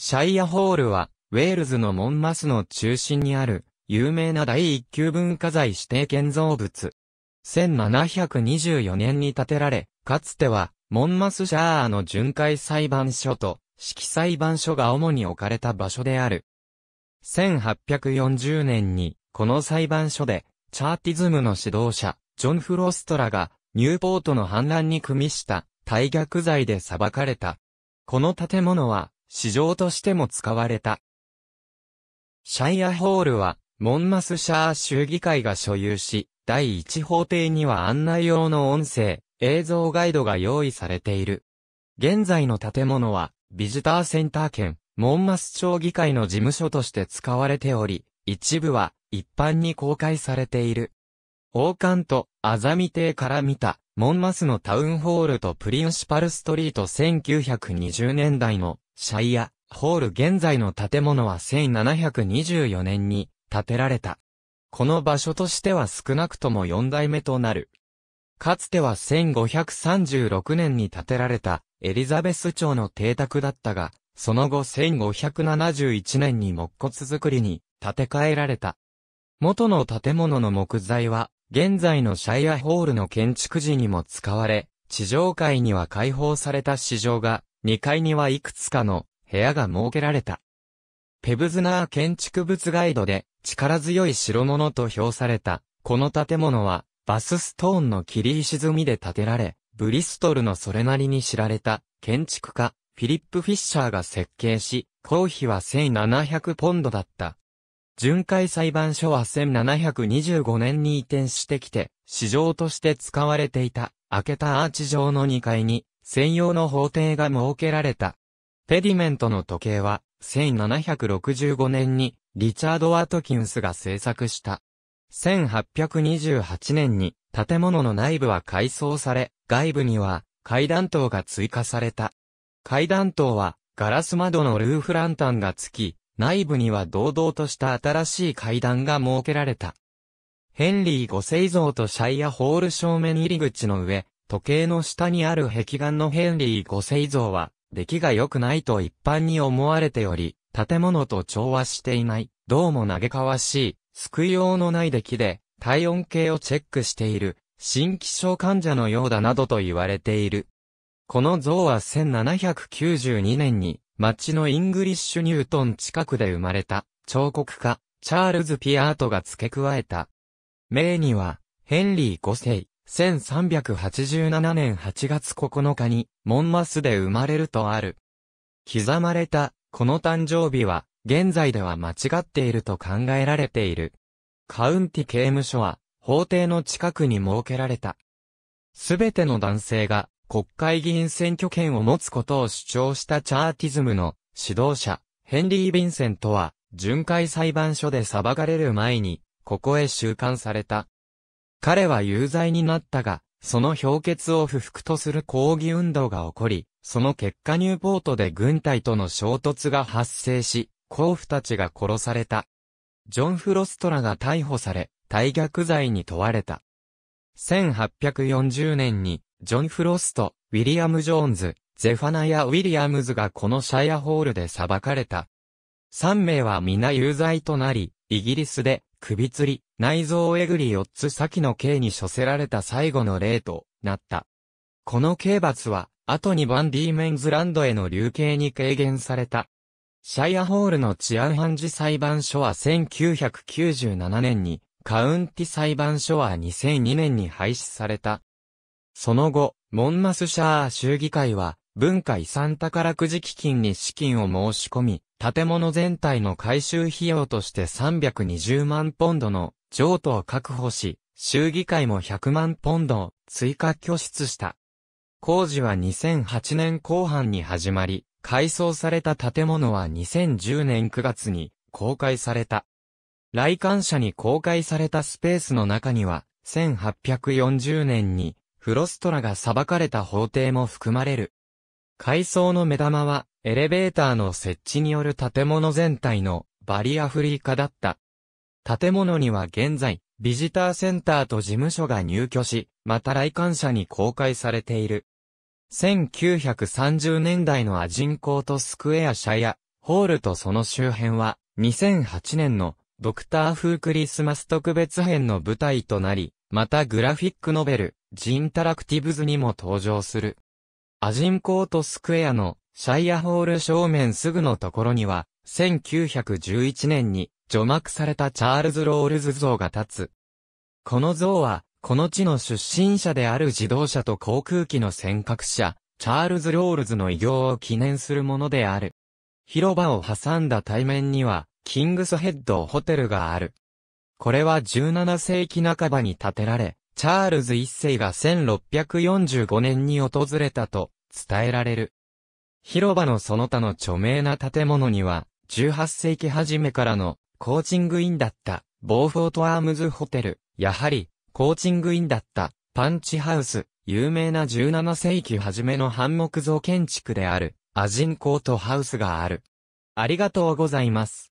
シャイアホールは、ウェールズのモンマスの中心にある、有名な第一級文化財指定建造物。1724年に建てられ、かつては、モンマスシャーの巡回裁判所と、式裁判所が主に置かれた場所である。1840年に、この裁判所で、チャーティズムの指導者、ジョン・フロストラが、ニューポートの反乱に組みした、大逆罪で裁かれた。この建物は、市場としても使われた。シャイアホールは、モンマスシャー州議会が所有し、第一法廷には案内用の音声、映像ガイドが用意されている。現在の建物は、ビジターセンター兼、モンマス町議会の事務所として使われており、一部は、一般に公開されている。王冠と、アザミ邸から見た、モンマスのタウンホールとプリンシパルストリート1920年代のシャイアホール現在の建物は1724年に建てられた。この場所としては少なくとも4代目となる。かつては1536年に建てられたエリザベス町の邸宅だったが、その後1571年に木骨造りに建て替えられた。元の建物の木材は現在のシャイアホールの建築時にも使われ、地上階には開放された市場が、2階にはいくつかの部屋が設けられた。ペブズナー建築物ガイドで力強い代物と評された、この建物はバスストーンの切り石積みで建てられ、ブリストルのそれなりに知られた建築家、フィリップ・フィッシャーが設計し、公費は1700ポンドだった巡回裁判所は1725年に移転してきて、市場として使われていた、開けたアーチ状の2階に、専用の法廷が設けられた。ペディメントの時計は、1765年に、リチャード・ワトキンスが制作した。1828年に、建物の内部は改装され、外部には、階段塔が追加された。階段塔は、ガラス窓のルーフランタンがつき、内部には堂々とした新しい階段が設けられた。ヘンリー五世像とシャイアホール正面入り口の上、時計の下にある壁眼のヘンリー五世像は、出来が良くないと一般に思われており、建物と調和していない、どうも嘆かわしい、救いようのない出来で、体温計をチェックしている、新気症患者のようだなどと言われている。この像は1792年に、町のイングリッシュニュートン近くで生まれた、彫刻家、チャールズ・ピアートが付け加えた。名には、ヘンリー5世、1387年8月9日に、モンマスで生まれるとある。刻まれた、この誕生日は、現在では間違っていると考えられている。カウンティ刑務所は、法廷の近くに設けられた。すべての男性が、国会議員選挙権を持つことを主張したチャーティズムの指導者、ヘンリー・ヴィンセントは、巡回裁判所で裁かれる前に、ここへ収監された。彼は有罪になったが、その評決を不服とする抗議運動が起こり、その結果ニューポートで軍隊との衝突が発生し、甲府たちが殺された。ジョン・フロストラが逮捕され、退逆罪に問われた。1840年にジョン・フロスト、ウィリアム・ジョーンズ、ゼファナやウィリアムズがこのシャイアホールで裁かれた。3名は皆有罪となり、イギリスで、首吊り、内臓をえぐり4つ先の刑に処せられた最後の例となった。この刑罰は、後にバンディーメンズランドへの流刑に軽減された。シャイアホールの治安判事裁判所は1997年に、カウンティ裁判所は2002年に廃止された。その後、モンマスシャー州議会は、文化遺産宝くじ基金に資金を申し込み、建物全体の改修費用として320万ポンドの譲渡を確保し、州議会も100万ポンドを追加拠出した。工事は2008年後半に始まり、改装された建物は2010年9月に公開された。来館者に公開されたスペースの中には、1840年にフロストラが裁かれた法廷も含まれる。階層の目玉は、エレベーターの設置による建物全体のバリアフリー化だった。建物には現在、ビジターセンターと事務所が入居し、また来館者に公開されている。1930年代のアジンコートスクエア社や、ホールとその周辺は、2008年のドクター風クリスマス特別編の舞台となり、またグラフィックノベル、ジンタラクティブズにも登場する。アジンコートスクエアのシャイアホール正面すぐのところには、1911年に除幕されたチャールズ・ロールズ像が立つ。この像は、この地の出身者である自動車と航空機の尖閣者、チャールズ・ロールズの偉業を記念するものである。広場を挟んだ対面には、キングスヘッドホテルがある。これは17世紀半ばに建てられ、チャールズ一世が1645年に訪れたと伝えられる。広場のその他の著名な建物には、18世紀初めからのコーチングインだったボーフォートアームズホテル、やはりコーチングインだったパンチハウス、有名な17世紀初めの半木造建築であるアジンコートハウスがある。ありがとうございます。